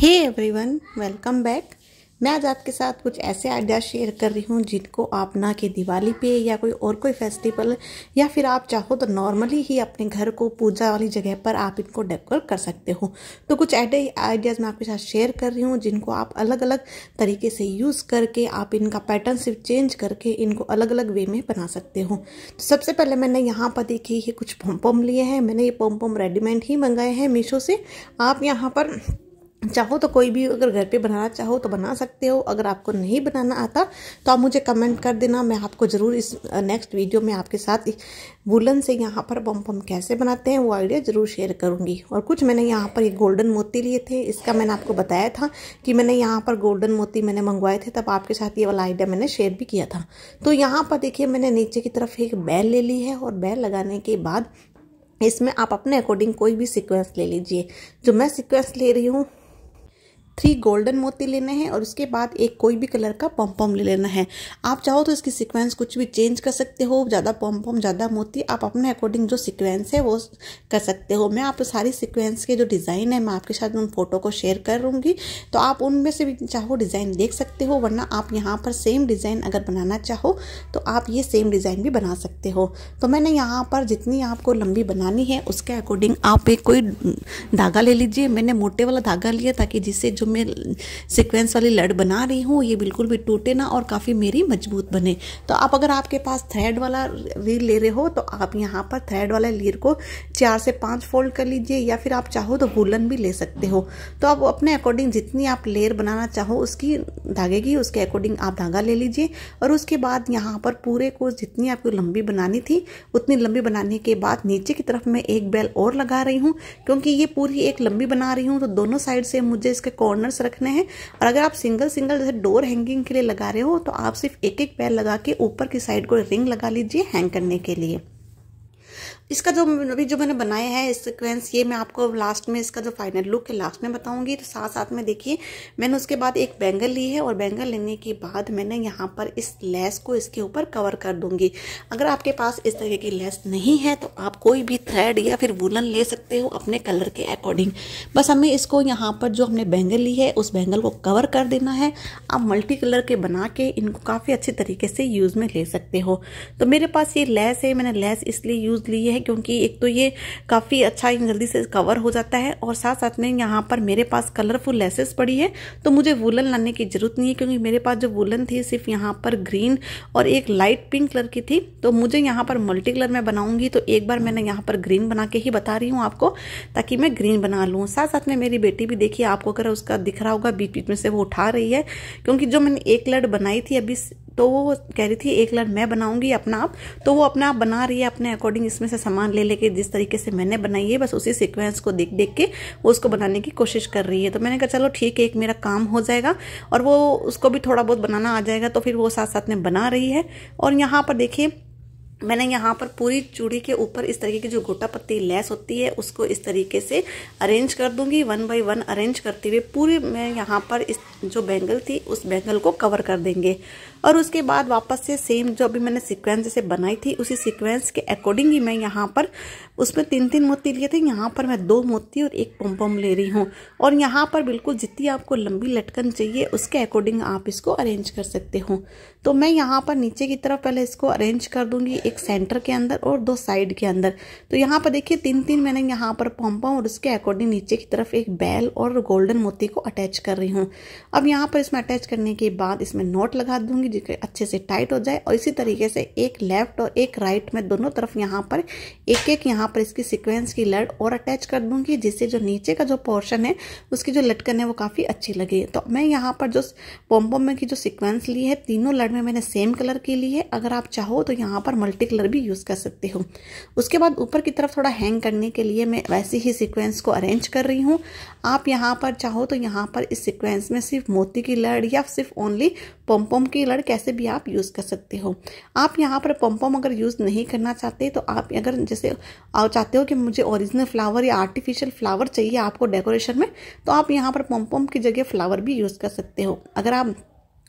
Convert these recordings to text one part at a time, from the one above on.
hey everyone welcome back मैं आज आपके साथ कुछ ऐसे आइडिया शेयर कर रही हूँ जिनको आप ना कि दिवाली पे या कोई और कोई फेस्टिवल या फिर आप चाहो तो नॉर्मली ही अपने घर को पूजा वाली जगह पर आप इनको डेकोर कर सकते हो तो कुछ ऐडे आइडियाज़ मैं आपके साथ शेयर कर रही हूँ जिनको आप अलग अलग तरीके से यूज़ करके आप इनका पैटर्न सिर्फ चेंज करके इनको अलग अलग वे में बना सकते हो तो सबसे पहले मैंने यहाँ पर देखिए ये कुछ पोम पोम लिए हैं मैंने ये पोम पोम रेडीमेड ही मंगाए हैं मीशो से आप यहाँ पर चाहो तो कोई भी अगर घर पे बनाना चाहो तो बना सकते हो अगर आपको नहीं बनाना आता तो आप मुझे कमेंट कर देना मैं आपको ज़रूर इस नेक्स्ट वीडियो में आपके साथ वुलन से यहाँ पर बम पम कैसे बनाते हैं वो आइडिया ज़रूर शेयर करूँगी और कुछ मैंने यहाँ पर ये गोल्डन मोती लिए थे इसका मैंने आपको बताया था कि मैंने यहाँ पर गोल्डन मोती मैंने मंगवाए थे तब आपके साथ ये वाला आइडिया मैंने शेयर भी किया था तो यहाँ पर देखिए मैंने नीचे की तरफ एक बैल ले ली है और बैल लगाने के बाद इसमें आप अपने अकॉर्डिंग कोई भी सिक्वेंस ले लीजिए जो मैं सिक्वेंस ले रही हूँ थ्री गोल्डन मोती लेने हैं और उसके बाद एक कोई भी कलर का पॉम्पॉम ले लेना है आप चाहो तो इसकी सिक्वेंस कुछ भी चेंज कर सकते हो ज़्यादा पॉम्पॉम ज़्यादा मोती आप अपने अकॉर्डिंग जो सिक्वेंस है वो कर सकते हो मैं आप सारी सिक्वेंस के जो डिज़ाइन है मैं आपके साथ उन फोटो को शेयर कर लूँगी तो आप उनमें से भी चाहो डिज़ाइन देख सकते हो वरना आप यहाँ पर सेम डिज़ाइन अगर बनाना चाहो तो आप ये सेम डिज़ाइन भी बना सकते हो तो मैंने यहाँ पर जितनी आपको लंबी बनानी है उसके अकॉर्डिंग आप एक कोई धागा ले लीजिए मैंने मोटे वाला धागा लिया ताकि जिससे जो जो मैं सिक्वेंस वाली लड़ बना रही हूँ ये बिल्कुल भी टूटे ना और काफ़ी मेरी मजबूत बने तो आप अगर आपके पास थ्रेड वाला रील ले रहे हो तो आप यहाँ पर थ्रेड वाला लीर को चार से पाँच फोल्ड कर लीजिए या फिर आप चाहो तो वुलन भी ले सकते हो तो आप अपने अकॉर्डिंग जितनी आप लेयर बनाना चाहो उसकी धागे की उसके अकॉर्डिंग आप धागा ले लीजिए और उसके बाद यहाँ पर पूरे को जितनी आपको लंबी बनानी थी उतनी लंबी बनाने के बाद नीचे की तरफ मैं एक बेल और लगा रही हूँ क्योंकि ये पूरी एक लंबी बना रही हूँ तो दोनों साइड से मुझे इसके कॉर्नर कॉर्नर्स रखने हैं और अगर आप सिंगल सिंगल जैसे डोर हैंगिंग के लिए लगा रहे हो तो आप सिर्फ एक एक पैर लगा के ऊपर की साइड को रिंग लगा लीजिए हैंग करने के लिए इसका जो अभी जो मैंने बनाया है सिक्वेंस ये मैं आपको लास्ट में इसका जो फाइनल लुक है लास्ट में बताऊंगी तो साथ साथ में देखिए मैंने उसके बाद एक बैंगल ली है और बैंगल लेने के बाद मैंने यहाँ पर इस लेस को इसके ऊपर कवर कर दूंगी अगर आपके पास इस तरह की लेस नहीं है तो आप कोई भी थ्रेड या फिर वुलन ले सकते हो अपने कलर के अकॉर्डिंग बस हमें इसको यहाँ पर जो हमने बैंगल ली है उस बैंगल को कवर कर देना है आप मल्टी कलर के बना के इनको काफ़ी अच्छे तरीके से यूज़ में ले सकते हो तो मेरे पास ये लेस है मैंने लेस इसलिए यूज़ ली है है क्योंकि एक तो ये काफ़ी अच्छा जल्दी से कवर हो जाता है और साथ साथ में यहाँ पर मेरे पास कलरफुल लेसेस पड़ी है तो मुझे वुलन लाने की ज़रूरत नहीं है क्योंकि मेरे पास जो वुलन थी सिर्फ यहाँ पर ग्रीन और एक लाइट पिंक कलर की थी तो मुझे यहाँ पर मल्टी कलर में बनाऊंगी तो एक बार मैंने यहाँ पर ग्रीन बना के ही बता रही हूँ आपको ताकि मैं ग्रीन बना लूँ साथ साथ में मेरी बेटी भी देखिए आपको अगर उसका दिख रहा होगा बीच बीच में से वो उठा रही है क्योंकि जो मैंने एक लड़ बनाई थी अभी तो वो कह रही थी एक लड़ मैं बनाऊंगी अपना आप तो वो अपना आप बना रही है अपने अकॉर्डिंग इसमें से सामान ले लेके जिस तरीके से मैंने बनाई है बस उसी सिक्वेंस को देख देख के वो उसको बनाने की कोशिश कर रही है तो मैंने कहा चलो ठीक है एक मेरा काम हो जाएगा और वो उसको भी थोड़ा बहुत बनाना आ जाएगा तो फिर वो साथ साथ में बना रही है और यहाँ पर देखिए मैंने यहाँ पर पूरी चूड़ी के ऊपर इस तरीके की जो गोटा पत्ती लेस होती है उसको इस तरीके से अरेंज कर दूंगी वन बाय वन अरेंज करते हुए पूरी मैं यहाँ पर इस जो बैंगल थी उस बैंगल को कवर कर देंगे और उसके बाद वापस से सेम जो अभी मैंने सीक्वेंस जैसे बनाई थी उसी सीक्वेंस के अकॉर्डिंग ही मैं यहाँ पर उसमें तीन तीन मोती लिए थे यहाँ पर मैं दो मोती और एक पम्पम ले रही हूँ और यहाँ पर बिल्कुल जितनी आपको लंबी लटकन चाहिए उसके अकॉर्डिंग आप इसको अरेंज कर सकते हो तो मैं यहाँ पर नीचे की तरफ पहले इसको अरेंज कर दूँगी एक सेंटर के अंदर और दो साइड के अंदर तो यहाँ पर देखिए तीन तीन मैंने यहाँ पर पॉम्पा और उसके अकॉर्डिंग नीचे की तरफ एक बैल और गोल्डन मोती को अटैच कर रही हूँ अब यहाँ पर इसमें अटैच करने के बाद इसमें नोट लगा दूंगी जिसके अच्छे से टाइट हो जाए और इसी तरीके से एक लेफ्ट और एक राइट में दोनों तरफ यहाँ पर एक एक यहाँ पर इसकी सिक्वेंस की लड़ और अटैच कर दूंगी जिससे जो नीचे का जो पोर्शन है उसकी जो लटकन है वो काफ़ी अच्छी लगी तो मैं यहाँ पर जो पॉम्पोम की जो सिक्वेंस ली है तीनों लड़ में मैंने सेम कलर की ली है अगर आप चाहो तो यहाँ पर मल्टी मल्टी कलर भी यूज़ कर सकते हो उसके बाद ऊपर की तरफ थोड़ा हैंग करने के लिए मैं वैसे ही सीक्वेंस को अरेंज कर रही हूँ आप यहाँ पर चाहो तो यहाँ पर इस सीक्वेंस में सिर्फ मोती की लड़ या सिर्फ ओनली पम्पम की लड़ कैसे भी आप यूज़ कर सकते हो आप यहाँ पर पम्पम अगर यूज़ नहीं करना चाहते तो आप अगर जैसे चाहते हो कि मुझे ओरिजिनल फ्लावर या आर्टिफिशियल फ्लावर चाहिए आपको डेकोरेशन में तो आप यहाँ पर पम्पम की जगह फ्लावर भी यूज़ कर सकते हो अगर आप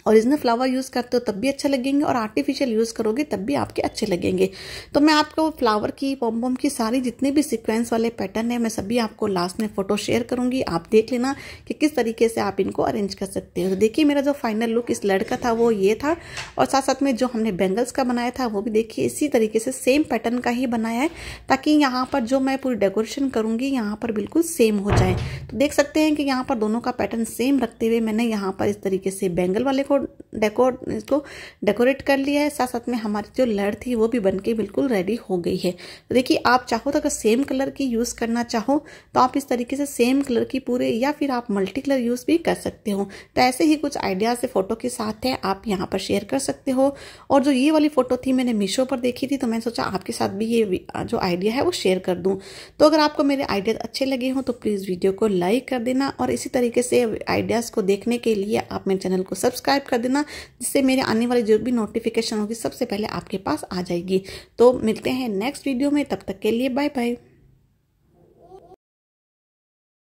ओरिजिनल फ्लावर यूज़ करते हो तब भी अच्छे लगेंगे और आर्टिफिशियल यूज़ करोगे तब भी आपके अच्छे लगेंगे तो मैं आपको फ्लावर की पॉम की सारी जितने भी सिक्वेंस वाले पैटर्न है मैं सभी आपको लास्ट में फ़ोटो शेयर करूँगी आप देख लेना कि किस तरीके से आप इनको अरेंज कर सकते हो तो देखिए मेरा जो फाइनल लुक इस लड़का था वो ये था और साथ साथ में जो हमने बैंगल्स का बनाया था वो भी देखिए इसी तरीके से सेम पैटर्न का ही बनाया है ताकि यहाँ पर जो मैं पूरी डेकोरेशन करूँगी यहाँ पर बिल्कुल सेम हो जाए तो देख सकते हैं कि यहाँ पर दोनों का पैटर्न सेम रखते हुए मैंने यहाँ पर इस तरीके से बैंगल वाले को डेको इसको डेकोरेट कर लिया है साथ साथ में हमारी जो लड़ थी वो भी बनके बिल्कुल रेडी हो गई है तो देखिए आप चाहो तो अगर सेम कलर की यूज़ करना चाहो तो आप इस तरीके से सेम कलर की पूरे या फिर आप मल्टी कलर यूज़ भी कर सकते हो तो ऐसे ही कुछ आइडियाज़ फ़ोटो के साथ है आप यहाँ पर शेयर कर सकते हो और जो ये वाली फ़ोटो थी मैंने मीशो पर देखी थी तो मैंने सोचा आपके साथ भी ये जो आइडिया है वो शेयर कर दूँ तो अगर आपको मेरे आइडियाज़ अच्छे लगे हों तो प्लीज़ वीडियो को लाइक कर देना और इसी तरीके से आइडियाज़ को देखने के लिए आप मेरे चैनल को सब्सक्राइब सब्सक्राइब कर देना जिससे मेरे आने वाले जो भी नोटिफिकेशन होगी सबसे पहले आपके पास आ जाएगी तो मिलते हैं नेक्स्ट वीडियो में तब तक के लिए बाय बाय